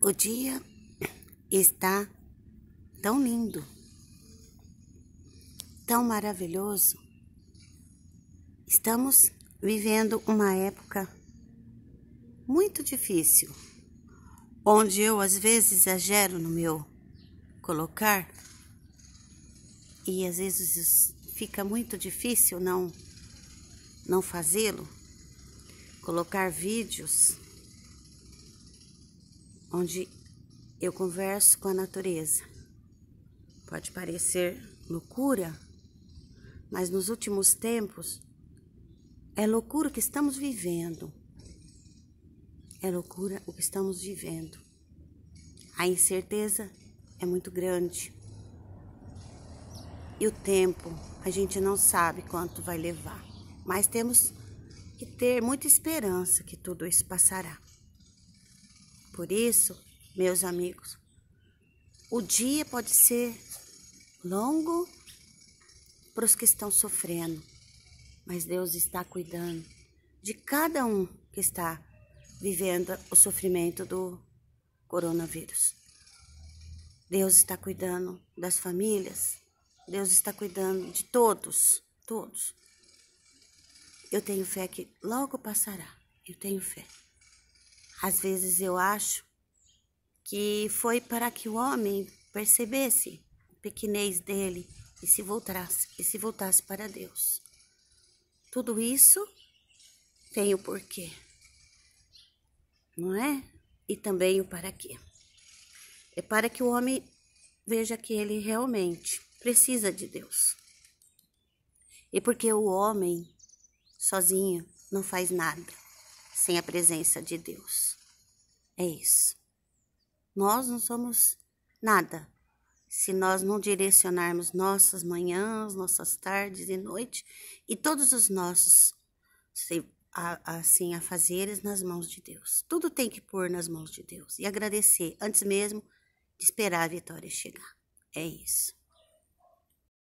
O dia está tão lindo, tão maravilhoso. Estamos vivendo uma época muito difícil, onde eu às vezes exagero no meu colocar e às vezes fica muito difícil não não fazê-lo, colocar vídeos onde eu converso com a natureza. Pode parecer loucura, mas nos últimos tempos é loucura o que estamos vivendo. É loucura o que estamos vivendo. A incerteza é muito grande. E o tempo, a gente não sabe quanto vai levar, mas temos que ter muita esperança que tudo isso passará. Por isso, meus amigos, o dia pode ser longo para os que estão sofrendo, mas Deus está cuidando de cada um que está vivendo o sofrimento do coronavírus. Deus está cuidando das famílias, Deus está cuidando de todos, todos. Eu tenho fé que logo passará, eu tenho fé. Às vezes eu acho que foi para que o homem percebesse a pequenez dele e se voltasse, e se voltasse para Deus. Tudo isso tem o porquê, não é? E também o para quê. É para que o homem veja que ele realmente precisa de Deus. E porque o homem sozinho não faz nada sem a presença de Deus. É isso. Nós não somos nada se nós não direcionarmos nossas manhãs, nossas tardes e noites e todos os nossos assim afazeres nas mãos de Deus. Tudo tem que pôr nas mãos de Deus e agradecer antes mesmo de esperar a vitória chegar. É isso.